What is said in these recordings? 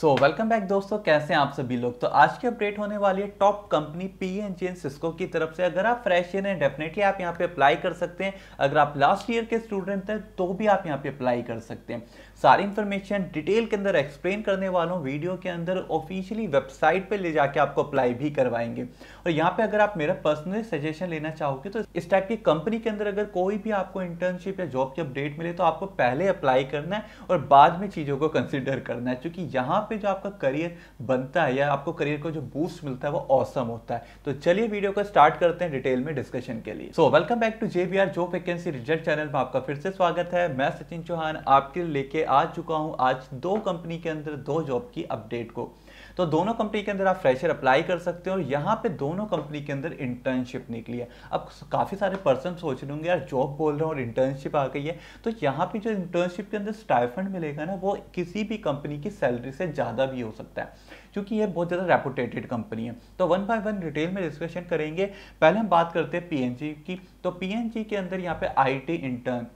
सो welcome back दोस्तों कैसे हैं आप सभी लोग तो आज की अपडेट होने वाली है top company P N G N Cisco की तरफ से अगर आप फ्रेश ईयर हैं डेफिनेटली आप यहाँ पे अप्लाई कर सकते हैं अगर आप लास्ट ईयर के स्टूडेंट हैं तो भी आप यहाँ पे अप्लाई कर सकते हैं सारी इन्फॉर्मेशन डिटेल के अंदर एक्सप्लेन करने वाला हूँ वीडियो के अंदर ऑफिशियली वेबसाइट पे ले जाके आपको अप्लाई भी करवाएंगे और यहाँ पे अगर आप मेरा पर्सनली सजेशन लेना चाहोगे तो इस टाइप की कंपनी के अंदर अगर कोई भी आपको इंटर्नशिप या जॉब की अपडेट मिले तो आपको पहले अप्लाई करना है और बाद में चीज़ों को कंसिडर करना है क्योंकि यहाँ पर जो आपका करियर बनता है या आपको करियर को जो बूस्ट मिलता है वो औसम होता है तो चलिए वीडियो को स्टार्ट करते हैं डिटेल में डिस्कशन के लिए so welcome back to J job vacancy result channel में आपका फिर से स्वागत है मैं सचिन चौहान आपके लेके आ चुका हूँ आज दो कंपनी के अंदर दो जॉब की अपडेट को तो दोनों कंपनी के अंदर आप फ्रेशर अप्लाई कर सकते हो और यहाँ पे दोनों कंपनी के अंदर इंटर्नशिप निकली है अब काफ़ी सारे पर्सन सोच रहे होंगे यार जॉब बोल रहे हैं और इंटर्नशिप आ गई है तो यहाँ पे जो इंटर्नशिप के अंदर स्टाइफंड मिलेगा ना वो किसी भी कंपनी की सैलरी से ज़्यादा भी हो सकता है क्योंकि ये बहुत ज़्यादा रेपुटेटेड कंपनी है तो वन बाय वन डिटेल में डिस्कशन करेंगे पहले हम बात करते हैं पी की तो पी के अंदर यहाँ पे आई इंटर्न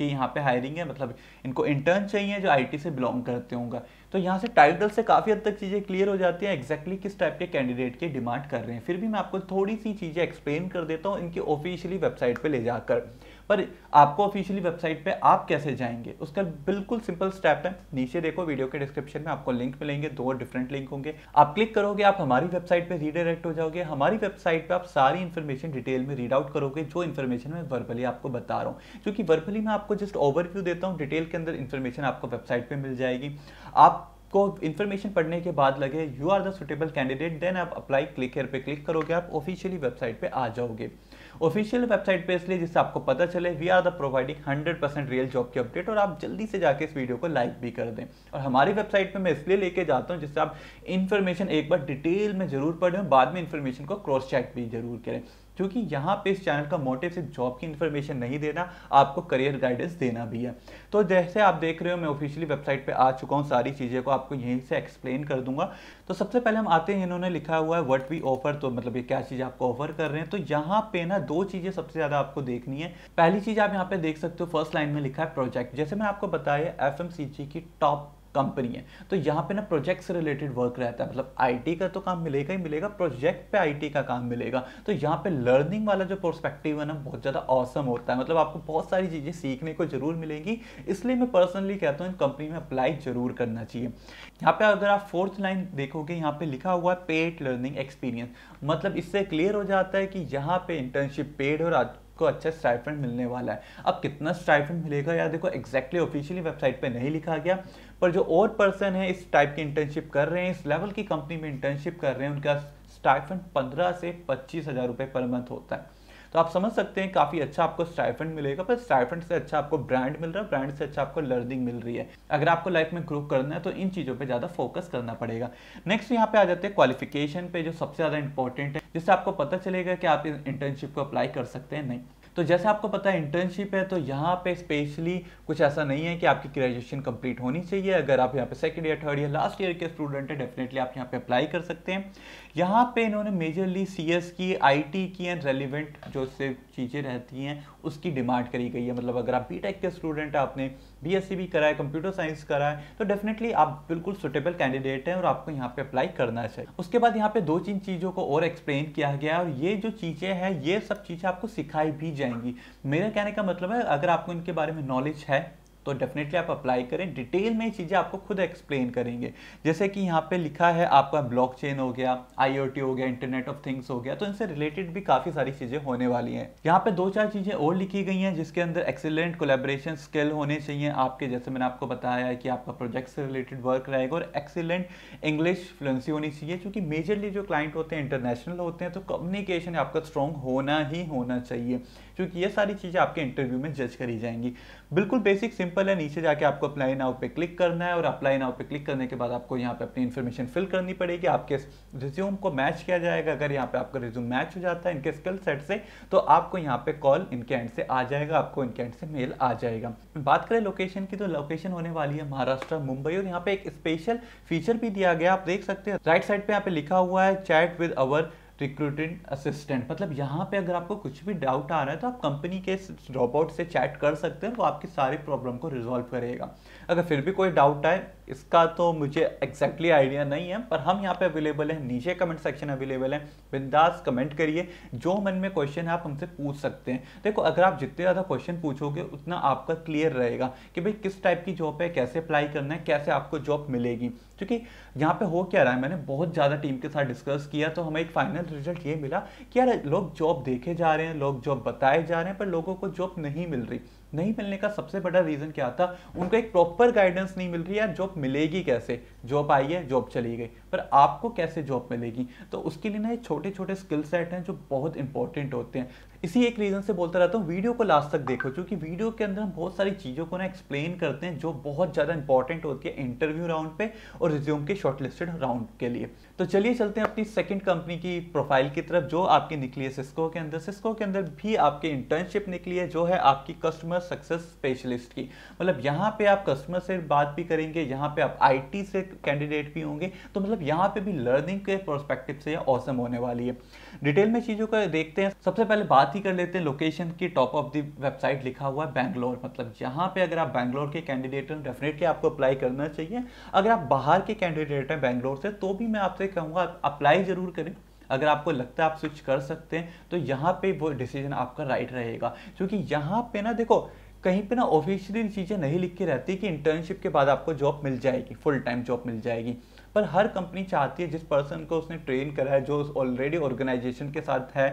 कि यहाँ पे हायरिंग है मतलब इनको इंटर्न चाहिए जो आईटी से बिलोंग करते होंगे तो यहाँ से टाइटल से काफ़ी हद तक चीज़ें क्लियर हो जाती हैं एक्जैक्टली exactly किस टाइप के कैंडिडेट की डिमांड कर रहे हैं फिर भी मैं आपको थोड़ी सी चीज़ें एक्सप्लेन कर देता हूँ इनकी ऑफिशियली वेबसाइट पर ले जाकर पर आपको ऑफिशियली वेबसाइट पे आप कैसे जाएंगे उसका बिल्कुल सिंपल स्टेप है नीचे देखो वीडियो के डिस्क्रिप्शन में आपको लिंक मिलेंगे दो डिफरेंट लिंक होंगे आप क्लिक करोगे आप हमारी वेबसाइट पे रीडायरेक्ट हो जाओगे हमारी वेबसाइट पे आप सारी इन्फॉर्मेशन डिटेल में रीड आउट करोगे जो इन्फॉर्मेशन मैं वर्बली आपको बता रहा हूँ क्योंकि वर्बली मैं आपको जस्ट ओवरव्यू देता हूँ डिटेल के अंदर इन्फॉर्मेशन आपको वेबसाइट पर मिल जाएगी आप को इन्फॉर्मेशन पढ़ने के बाद लगे you are the suitable candidate then आप अप्लाई क्लिक हेयर पे क्लिक करोगे आप ऑफिशियली वेबसाइट पे आ जाओगे ऑफिशियल वेबसाइट पे इसलिए जिससे आपको पता चले we are the providing 100 percent real job की अपडेट और आप जल्दी से जाके इस वीडियो को लाइक भी कर दें और हमारी वेबसाइट पे मैं इसलिए लेके जाता हूँ जिससे आप इन्फॉर्मेशन एक बार डिटेल में जरूर पढ़ें बाद में इन्फॉर्मेशन को क्रॉस चेक भी जरूर करें क्योंकि यहाँ पे इस चैनल का मोटिव सिर्फ जॉब की इन्फॉर्मेशन नहीं देना आपको करियर गाइडेंस देना भी है तो जैसे आप देख रहे हो मैं ऑफिशियली वेबसाइट पे आ चुका हूँ सारी चीज़ें को आपको यहीं से एक्सप्लेन कर दूंगा तो सबसे पहले हम आते हैं इन्होंने लिखा हुआ है वट वी ऑफर तो मतलब ये क्या चीज़ आपको ऑफर कर रहे हैं तो यहाँ पे ना दो चीज़ें सबसे ज़्यादा आपको देखनी है पहली चीज़ आप यहाँ पे देख सकते हो फर्स्ट लाइन में लिखा है प्रोजेक्ट जैसे मैंने आपको बताया एफ की टॉप कंपनी है तो यहाँ पे ना प्रोजेक्ट से रिलेटेड वर्क रहता है मतलब आईटी का तो काम मिलेगा ही मिलेगा प्रोजेक्ट पे आईटी का काम मिलेगा तो यहाँ पे लर्निंग वाला जो प्रोस्पेक्टिव है ना बहुत ज़्यादा औसम होता है मतलब आपको बहुत सारी चीज़ें सीखने को जरूर मिलेंगी इसलिए मैं पर्सनली कहता हूँ इन कंपनी में अप्लाई जरूर करना चाहिए यहाँ पे अगर आप फोर्थ लाइन देखोगे यहाँ पे लिखा हुआ है पेड लर्निंग एक्सपीरियंस मतलब इससे क्लियर हो जाता है कि यहाँ पे इंटर्नशिप पेड और को अच्छा स्टाइफेंड मिलने वाला है अब कितना स्टाइफेंड मिलेगा यार देखो एक्जैक्टली ऑफिशियली वेबसाइट पे नहीं लिखा गया पर जो और पर्सन है इस टाइप की इंटर्नशिप कर रहे हैं इस लेवल की कंपनी में इंटर्नशिप कर रहे हैं उनका स्टाइफेंड पंद्रह से पच्चीस हज़ार रुपये पर मंथ होता है तो आप समझ सकते हैं काफ़ी अच्छा आपको स्टाइफंड मिलेगा पर स्टाइफंड से अच्छा आपको ब्रांड मिल रहा है ब्रांड से अच्छा आपको लर्निंग मिल रही है अगर आपको लाइफ में ग्रो करना है तो इन चीज़ों पर ज़्यादा फोकस करना पड़ेगा नेक्स्ट यहाँ पे आ जाते हैं क्वालिफिकेशन पे जो सबसे ज़्यादा इंपॉर्टेंट है जिससे आपको पता चलेगा कि आप इंटर्नशिप को अप्लाई कर सकते हैं नहीं तो जैसे आपको पता है इंटर्नशिप है तो यहाँ पे स्पेशली कुछ ऐसा नहीं है कि आपकी ग्रेजुएशन कंप्लीट होनी चाहिए अगर आप यहाँ पे second year third year last year के स्टूडेंट हैं डेफिनेटली आप यहाँ पे अप्लाई कर सकते हैं यहाँ पे इन्होंने मेजरली सीएस की आईटी की एंड रेलिवेंट जो से चीज़ें रहती हैं उसकी डिमांड करी गई है मतलब अगर आप बीटेक के स्टूडेंट हैं आपने बीएससी e भी करा है कंप्यूटर साइंस करा है तो डेफिनेटली आप बिल्कुल सुटेबल कैंडिडेट हैं और आपको यहाँ पे अप्लाई करना चाहिए उसके बाद यहाँ पे दो तीन चीज़ों को और एक्सप्लेन किया गया है और ये जो चीज़ें हैं ये सब चीज़ें आपको सिखाई भी जाएंगी मेरे कहने का मतलब है अगर आपको इनके बारे में नॉलेज है तो डेफिनेटली आप अप्लाई करें डिटेल में चीज़ें आपको खुद एक्सप्लेन करेंगे जैसे कि यहाँ पे लिखा है आपका ब्लॉकचेन हो गया आईओटी हो गया इंटरनेट ऑफ थिंग्स हो गया तो इनसे रिलेटेड भी काफ़ी सारी चीज़ें होने वाली हैं यहाँ पे दो चार चीज़ें और लिखी गई हैं जिसके अंदर एक्सीलेंट कोलेब्रेशन स्किल होने चाहिए आपके जैसे मैंने आपको बताया कि आपका प्रोजेक्ट से रिलेटेड वर्क रहेगा और एक्सीलेंट इंग्लिश फ्लुएंसी होनी चाहिए क्योंकि मेजरली जो क्लाइंट होते हैं इंटरनेशनल होते हैं तो कम्युनिकेशन आपका स्ट्रॉन्ग होना ही होना चाहिए क्योंकि ये सारी चीज़ें आपके इंटरव्यू में जज करी जाएंगी बिल्कुल बेसिक सिंपल है नीचे जाके आपको अप्लाई नाउ पे क्लिक करना है और अप्लाई नाउ पे क्लिक करने के बाद आपको यहाँ पे अपनी इन्फॉर्मेशन फिल करनी पड़ेगी आपके रिज्यूम को मैच किया जाएगा अगर यहाँ पे आपका रिज्यूम मैच हो जाता है इनके स्किल सेट से तो आपको यहाँ पे कॉल इनके एंड से आ जाएगा आपको इनके एंड से मेल आ जाएगा बात करें लोकेशन की तो लोकेशन होने वाली है महाराष्ट्र मुंबई और यहाँ पे एक स्पेशल फीचर भी दिया गया आप देख सकते हैं राइट साइड पर यहाँ पे लिखा हुआ है chat with our recruited assistant मतलब यहाँ पे अगर आपको कुछ भी डाउट आ रहा है तो आप कंपनी के ड्रॉप आउट से चैट कर सकते हैं वो आपकी सारी प्रॉब्लम को रिजॉल्व करेगा अगर फिर भी कोई डाउट आए इसका तो मुझे एग्जैक्टली आइडिया नहीं है पर हम यहाँ पे अवेलेबल हैं नीचे कमेंट सेक्शन अवेलेबल है बिंदास कमेंट करिए जो मन में क्वेश्चन है आप हमसे पूछ सकते हैं देखो अगर आप जितने ज़्यादा क्वेश्चन पूछोगे उतना आपका क्लियर रहेगा कि भाई किस टाइप की जॉब है कैसे अप्लाई करना है कैसे आपको जॉब मिलेगी क्योंकि यहाँ पे हो क्या रहा है मैंने बहुत ज़्यादा टीम के साथ डिस्कस किया तो हमें एक फाइनल रिजल्ट ये मिला कि यार लोग जॉब देखे जा रहे हैं लोग जॉब बताए जा रहे हैं पर लोगों को जॉब नहीं मिल रही नहीं मिलने का सबसे बड़ा रीज़न क्या था उनको एक प्रॉपर गाइडेंस नहीं मिल रही यार जॉब मिलेगी कैसे जॉब आई है जॉब चली गई पर आपको कैसे जॉब मिलेगी तो उसके लिए ना ये छोटे छोटे स्किल सेट हैं जो बहुत इंपॉर्टेंट होते हैं इसी एक रीज़न से बोलता रहता हूँ वीडियो को लास्ट तक देखो क्योंकि वीडियो के अंदर हम बहुत सारी चीज़ों को ना एक्सप्लेन करते हैं जो बहुत ज़्यादा इंपॉर्टेंट होती है इंटरव्यू राउंड पे और रिज्यूम के शॉर्टलिस्टेड राउंड के लिए तो चलिए चलते हैं अपनी सेकंड कंपनी की प्रोफाइल की तरफ जो आपकी निकली है सिस्को के अंदर सिस्को के अंदर भी आपकी इंटर्नशिप निकली है जो है आपकी कस्टमर सक्सेस स्पेशलिस्ट की मतलब यहाँ पे आप कस्टमर से बात भी करेंगे यहाँ पे आप आईटी से कैंडिडेट भी होंगे तो मतलब यहाँ पे भी लर्निंग के प्रोस्पेक्टिव से औसम होने वाली है डिटेल में चीज़ों को देखते हैं सबसे पहले बात ही कर लेते हैं लोकेशन की टॉप ऑफ दी वेबसाइट लिखा हुआ है बैंगलोर मतलब जहाँ पे अगर आप बैंगलोर के कैंडिडेट हैं डेफिनेटली आपको अप्लाई करना चाहिए अगर आप बाहर के कैंडिडेट हैं बैंगलोर से तो भी मैं आपसे कहूँगा अप्लाई ज़रूर करें अगर आपको लगता है आप स्विच कर सकते हैं तो यहाँ पे वो डिसीजन आपका राइट रहेगा क्योंकि यहाँ पे ना देखो कहीं पे ना ऑफिशियली चीज़ें नहीं लिख के रहती कि इंटर्नशिप के बाद आपको जॉब मिल जाएगी फुल टाइम जॉब मिल जाएगी पर हर कंपनी चाहती है जिस पर्सन को उसने ट्रेन करा है जो ऑलरेडी ऑर्गेनाइजेशन के साथ है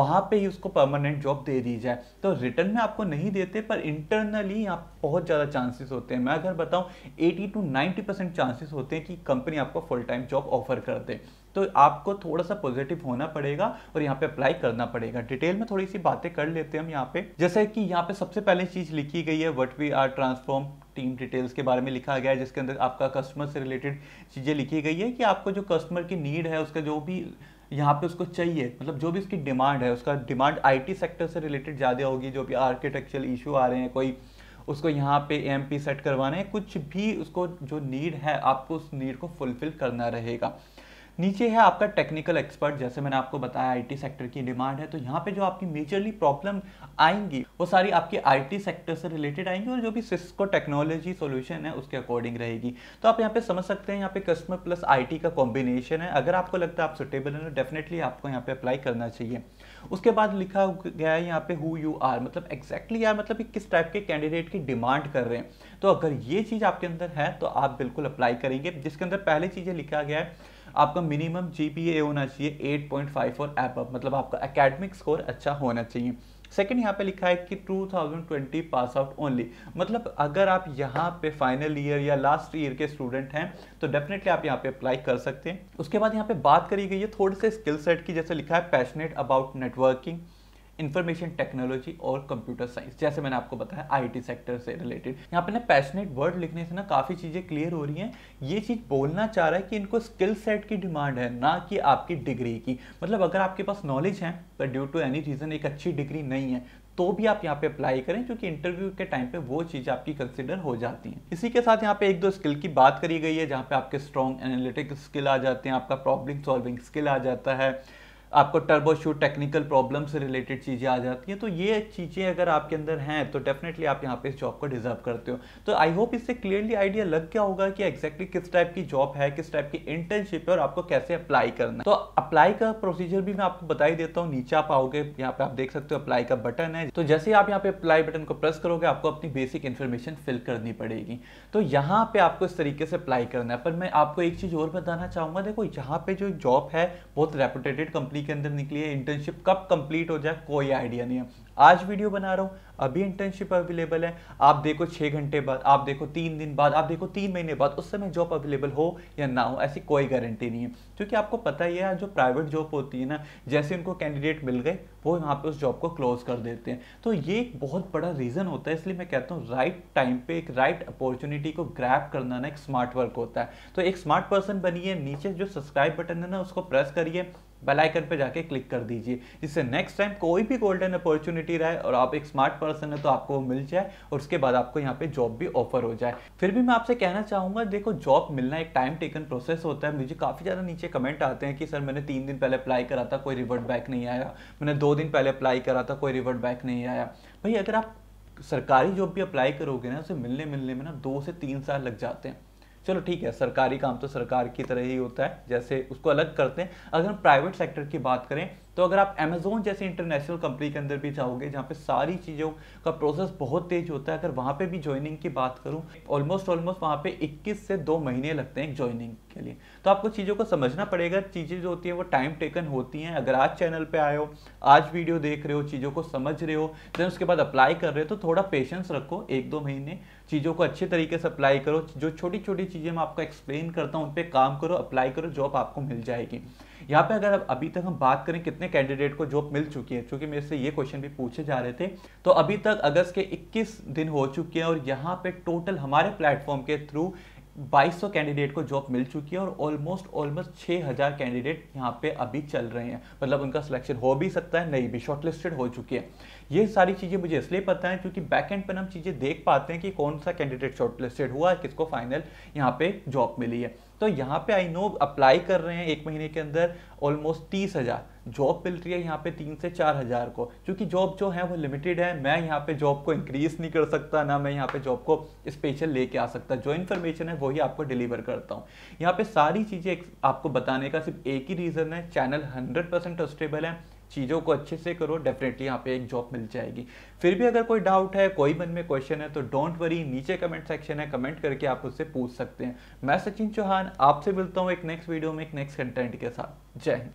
वहाँ पे ही उसको परमानेंट जॉब दे दी जाए तो रिटर्न में आपको नहीं देते पर इंटरनली आप बहुत ज़्यादा चांसेस होते हैं मैं अगर बताऊँ eighty to ninety percent chances होते हैं कि कंपनी आपको फुल टाइम जॉब ऑफर कर दे तो आपको थोड़ा सा पॉजिटिव होना पड़ेगा और यहाँ पे अप्लाई करना पड़ेगा डिटेल में थोड़ी सी बातें कर लेते हैं हम यहाँ पे जैसे कि यहाँ पे सबसे पहले चीज लिखी गई है what we are transform team details के बारे में लिखा गया है जिसके अंदर आपका कस्टमर से रिलेटेड चीज़ें लिखी गई है कि आपको जो कस्टमर की नीड है उसका जो भी यहाँ पे उसको चाहिए मतलब जो भी उसकी डिमांड है उसका डिमांड आईटी सेक्टर से रिलेटेड ज़्यादा होगी जो भी आर्किटेक्चरल इशू आ रहे हैं कोई उसको यहाँ पे एम सेट करवाना है कुछ भी उसको जो नीड है आपको उस नीड को फुलफिल करना रहेगा नीचे है आपका टेक्निकल एक्सपर्ट जैसे मैंने आपको बताया आईटी सेक्टर की डिमांड है तो यहाँ पे जो आपकी मेजरली प्रॉब्लम आएंगी वो सारी आपकी आईटी सेक्टर से रिलेटेड आएंगी और जो भी सिस्को टेक्नोलॉजी सोल्यूशन है उसके अकॉर्डिंग रहेगी तो आप यहाँ पे समझ सकते हैं यहाँ पे कस्टमर प्लस आई का कॉम्बिनेशन है अगर आपको लगता है आप सुटेबल हैं तो डेफिनेटली आपको यहाँ पे अप्लाई करना चाहिए उसके बाद लिखा गया है यहाँ पे हु यू आर मतलब एग्जैक्टली यार मतलब किस टाइप के कैंडिडेट की डिमांड कर रहे हैं तो अगर ये चीज़ आपके अंदर है तो आप बिल्कुल अप्लाई करेंगे जिसके अंदर पहले चीज़ें लिखा गया है आपका मिनिमम जीपीए होना चाहिए फाइव फोर एप मतलब आपका एकेडमिक स्कोर अच्छा होना चाहिए सेकेंड यहाँ पे लिखा है कि 2020 पास आउट ओनली मतलब अगर आप यहाँ पे फाइनल ईयर या लास्ट ईयर के स्टूडेंट हैं तो डेफिनेटली आप यहाँ पे अप्लाई कर सकते हैं उसके बाद यहाँ पे बात करी गई है थोड़े से स्किल सेट की जैसे लिखा है passionate about networking information technology और कंप्यूटर साइंस जैसे मैंने आपको बताया आईटी सेक्टर से रिलेटेड यहाँ पे ना पैशनेट वर्ड लिखने से ना काफ़ी चीज़ें क्लियर हो रही हैं ये चीज़ बोलना चाह रहा है कि इनको स्किल सेट की डिमांड है ना कि आपकी डिग्री की मतलब अगर आपके पास नॉलेज है पर ड्यू टू एनी रीज़न एक अच्छी डिग्री नहीं है तो भी आप यहाँ पे अप्लाई करें क्योंकि इंटरव्यू के टाइम पे वो चीज़ आपकी कंसिडर हो जाती हैं इसी के साथ यहाँ पे एक दो स्किल की बात करी गई है जहाँ पे आपके स्ट्रॉन्ग एनालिटिक स्किल आ जाते हैं आपका प्रॉब्लम सॉल्विंग स्किल आ जाता है आपको टर्बो शूट टेक्निकल प्रॉब्लम से रिलेटेड चीज़ें आ जाती हैं तो ये चीज़ें अगर आपके अंदर हैं तो डेफिनेटली आप यहाँ पे इस जॉब को डिजर्व करते हो तो आई होप इससे क्लियरली आइडिया लग गया होगा कि एक्जैक्टली exactly किस टाइप की जॉब है किस टाइप की इंटर्नशिप है और आपको कैसे अप्लाई करना है तो अप्लाई का प्रोसीजर भी मैं आपको बता ही देता हूँ नीचे आप आओगे यहाँ पे आप देख सकते हो अप्लाई का बटन है तो जैसे आप यहाँ पे अप्लाई बटन को प्रेस करोगे आपको अपनी बेसिक इन्फॉर्मेशन फिल करनी पड़ेगी तो यहाँ पे आपको इस तरीके से अप्लाई करना है पर मैं आपको एक चीज़ और बताना चाहूँगा देखो यहाँ पे जो जॉब है बहुत रेपुटेटेड कंपनी के अंदर निकली है इंटर्नशिप कब कंप्लीट हो जाए कोई आइडिया नहीं है आज वीडियो बना रहा हूँ अभी इंटर्नशिप अवेलेबल है आप देखो छः घंटे बाद आप देखो तीन दिन बाद आप देखो तीन महीने बाद उस समय जॉब अवेलेबल हो या ना हो ऐसी कोई गारंटी नहीं है क्योंकि आपको पता ही है जो प्राइवेट जॉब होती है ना जैसे उनको कैंडिडेट मिल गए वो यहाँ पे उस जॉब को क्लोज कर देते हैं तो ये एक बहुत बड़ा रीज़न होता है इसलिए मैं कहता हूँ राइट टाइम पे एक राइट अपॉर्चुनिटी को ग्रैप करना ना एक स्मार्ट वर्क होता है तो एक स्मार्ट पर्सन बनिए नीचे जो सब्सक्राइब बटन है ना उसको प्रेस करिए बेल आइकन पे जाके क्लिक कर दीजिए जिससे नेक्स्ट टाइम कोई भी गोल्डन अपॉर्चुनिटी रहे और आप एक स्मार्ट पर्सन है तो आपको वो मिल जाए और उसके बाद आपको यहाँ पे जॉब भी ऑफर हो जाए फिर भी मैं आपसे कहना चाहूंगा देखो जॉब मिलना एक टाइम टेकन प्रोसेस होता है मुझे काफ़ी ज़्यादा नीचे कमेंट आते हैं कि सर मैंने तीन दिन पहले अप्लाई करा था कोई रिवर्ट बैक नहीं आया मैंने दो दिन पहले अप्लाई करा था कोई रिवर्ट बैक नहीं आया भाई अगर आप सरकारी जॉब भी अप्लाई करोगे ना उसे मिलने मिलने में ना दो से तीन साल लग जाते हैं चलो ठीक है सरकारी काम तो सरकार की तरह ही होता है जैसे उसको अलग करते हैं अगर हम प्राइवेट सेक्टर की बात करें तो अगर आप अमेजोन जैसे इंटरनेशनल कंपनी के अंदर भी जाओगे जहाँ पे सारी चीज़ों का प्रोसेस बहुत तेज होता है अगर वहाँ पे भी ज्वाइनिंग की बात करूँ ऑलमोस्ट ऑलमोस्ट वहाँ पे 21 से दो महीने लगते हैं ज्वाइनिंग के लिए तो आपको चीज़ों को समझना पड़ेगा चीज़ें जो होती है वो टाइम टेकन होती हैं अगर आज चैनल पर आए हो आज वीडियो देख रहे हो चीज़ों को समझ रहे हो देन उसके बाद अप्लाई कर रहे हो तो थोड़ा पेशेंस रखो एक दो महीने चीज़ों को अच्छे तरीके से अप्लाई करो जो छोटी छोटी चीज़ें मैं आपको एक्सप्लेन करता हूँ उन पर काम करो अप्लाई करो जॉब आपको मिल जाएगी यहाँ पे अगर अब अभी तक हम बात करें कितने कैंडिडेट को जॉब मिल चुकी है चूंकि मेरे से ये क्वेश्चन भी पूछे जा रहे थे तो अभी तक अगस्त के 21 दिन हो चुके हैं और यहाँ पे टोटल हमारे प्लेटफॉर्म के थ्रू 2200 कैंडिडेट को जॉब मिल चुकी है और ऑलमोस्ट ऑलमोस्ट 6000 कैंडिडेट यहाँ पे अभी चल रहे हैं मतलब उनका सिलेक्शन हो भी सकता है नहीं भी शॉर्टलिस्टेड हो चुकी है ये सारी चीज़ें मुझे इसलिए पता है क्योंकि बैक एंड पर हम चीज़ें देख पाते हैं कि कौन सा कैंडिडेट शॉर्टलिस्टेड हुआ है किसको फाइनल यहाँ पे जॉब मिली है तो यहाँ पे आई नो अप्लाई कर रहे हैं एक महीने के अंदर ऑलमोस्ट तीस हज़ार जॉब मिल रही है यहाँ पे तीन से चार हज़ार को क्योंकि जॉब जो है वो लिमिटेड है मैं यहाँ पे जॉब को इंक्रीज़ नहीं कर सकता ना मैं यहाँ पे जॉब को स्पेशल लेके आ सकता जो इन्फॉर्मेशन है वही आपको डिलीवर करता हूँ यहाँ पे सारी चीज़ें आपको बताने का सिर्फ एक ही रीज़न है चैनल हंड्रेड परसेंट है चीज़ों को अच्छे से करो डेफिनेटली यहाँ पे एक जॉब मिल जाएगी फिर भी अगर कोई डाउट है कोई मन में क्वेश्चन है तो डोंट वरी नीचे कमेंट सेक्शन है कमेंट करके आप उससे पूछ सकते हैं मैं सचिन चौहान आपसे मिलता हूँ एक नेक्स्ट वीडियो में एक नेक्स्ट कंटेंट के साथ जय हिंद